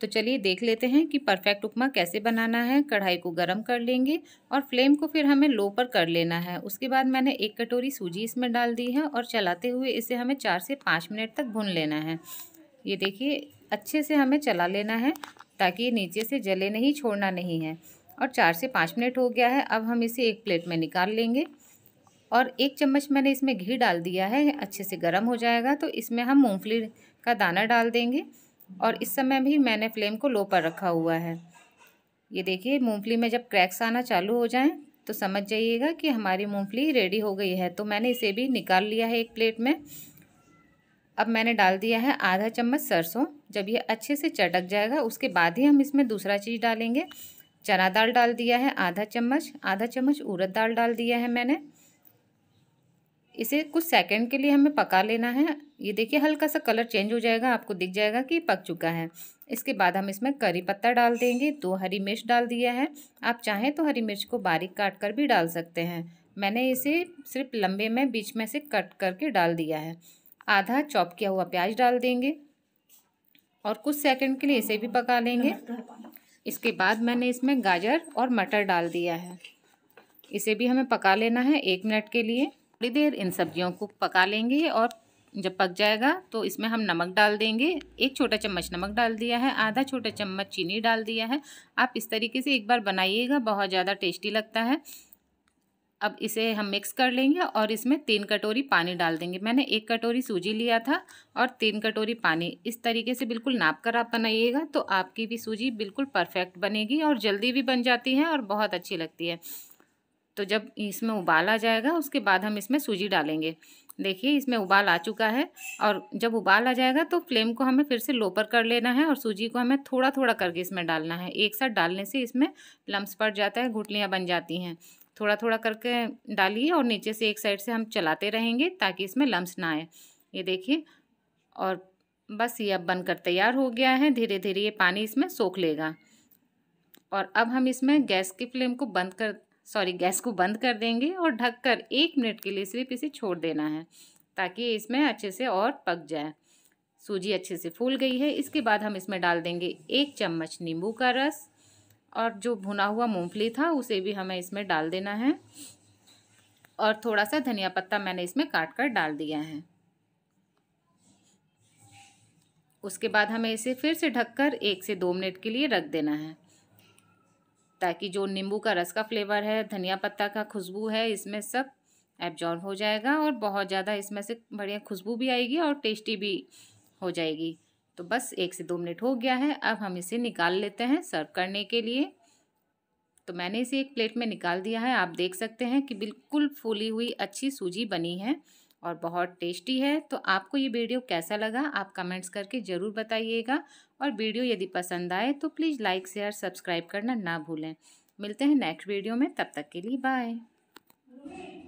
तो चलिए देख लेते हैं कि परफेक्ट उपमा कैसे बनाना है कढ़ाई को गर्म कर लेंगे और फ्लेम को फिर हमें लो पर कर लेना है उसके बाद मैंने एक कटोरी सूजी इसमें डाल दी है और चलाते हुए इसे हमें चार से पाँच मिनट तक भून लेना है ये देखिए अच्छे से हमें चला लेना है ताकि नीचे से जले नहीं छोड़ना नहीं है और चार से पाँच मिनट हो गया है अब हम इसे एक प्लेट में निकाल लेंगे और एक चम्मच मैंने इसमें घी डाल दिया है अच्छे से गर्म हो जाएगा तो इसमें हम मूंगफली का दाना डाल देंगे और इस समय भी मैंने फ्लेम को लो पर रखा हुआ है ये देखिए मूंगफली में जब क्रैक्स आना चालू हो जाएं तो समझ जाइएगा कि हमारी मूंगफली रेडी हो गई है तो मैंने इसे भी निकाल लिया है एक प्लेट में अब मैंने डाल दिया है आधा चम्मच सरसों जब ये अच्छे से चटक जाएगा उसके बाद ही हम इसमें दूसरा चीज़ डालेंगे चना दाल डाल दिया है आधा चम्मच आधा चम्मच उड़द दाल डाल दिया है मैंने इसे कुछ सेकंड के लिए हमें पका लेना है ये देखिए हल्का सा कलर चेंज हो जाएगा आपको दिख जाएगा कि पक चुका है इसके बाद हम इसमें करी पत्ता डाल देंगे दो हरी मिर्च डाल दिया है आप चाहें तो हरी मिर्च को बारीक काट कर भी डाल सकते हैं मैंने इसे सिर्फ लंबे में बीच में से कट करके डाल दिया है आधा चॉप किया हुआ प्याज डाल देंगे और कुछ सेकंड के लिए इसे भी पका लेंगे इसके बाद मैंने इसमें गाजर और मटर डाल दिया है इसे भी हमें पका लेना है एक मिनट के लिए थोड़ी देर इन सब्जियों को पका लेंगे और जब पक जाएगा तो इसमें हम नमक डाल देंगे एक छोटा चम्मच नमक डाल दिया है आधा छोटा चम्मच चीनी डाल दिया है आप इस तरीके से एक बार बनाइएगा बहुत ज़्यादा टेस्टी लगता है अब इसे हम मिक्स कर लेंगे और इसमें तीन कटोरी पानी डाल देंगे मैंने एक कटोरी सूजी लिया था और तीन कटोरी पानी इस तरीके से बिल्कुल नाप कर आप बनाइएगा तो आपकी भी सूजी बिल्कुल परफेक्ट बनेगी और जल्दी भी बन जाती है और बहुत अच्छी लगती है तो जब इसमें उबाला जाएगा उसके बाद हम इसमें सूजी डालेंगे देखिए इसमें उबाल आ चुका है और जब उबाल आ जाएगा तो फ्लेम को हमें फिर से लो पर कर लेना है और सूजी को हमें थोड़ा थोड़ा करके इसमें डालना है एक साथ डालने से इसमें लम्स पड़ जाता है घुटलियाँ बन जाती हैं थोड़ा थोड़ा करके डालिए और नीचे से एक साइड से हम चलाते रहेंगे ताकि इसमें लम्स ना आए ये देखिए और बस ये अब बनकर तैयार हो गया है धीरे धीरे ये पानी इसमें सोख लेगा और अब हम इसमें गैस की फ्लेम को बंद कर सॉरी गैस को बंद कर देंगे और ढककर एक मिनट के लिए सिर्फ इसे छोड़ देना है ताकि इसमें अच्छे से और पक जाए सूजी अच्छे से फूल गई है इसके बाद हम इसमें डाल देंगे एक चम्मच नींबू का रस और जो भुना हुआ मूंगफली था उसे भी हमें इसमें डाल देना है और थोड़ा सा धनिया पत्ता मैंने इसमें काट कर डाल दिया है उसके बाद हमें इसे फिर से ढककर एक से दो मिनट के लिए रख देना है ताकि जो नींबू का रस का फ्लेवर है धनिया पत्ता का खुशबू है इसमें सब एब्जॉर्व हो जाएगा और बहुत ज़्यादा इसमें से बढ़िया खुशबू भी आएगी और टेस्टी भी हो जाएगी तो बस एक से दो मिनट हो गया है अब हम इसे निकाल लेते हैं सर्व करने के लिए तो मैंने इसे एक प्लेट में निकाल दिया है आप देख सकते हैं कि बिल्कुल फूली हुई अच्छी सूजी बनी है और बहुत टेस्टी है तो आपको ये वीडियो कैसा लगा आप कमेंट्स करके ज़रूर बताइएगा और वीडियो यदि पसंद आए तो प्लीज़ लाइक शेयर सब्सक्राइब करना ना भूलें मिलते हैं नेक्स्ट वीडियो में तब तक के लिए बाय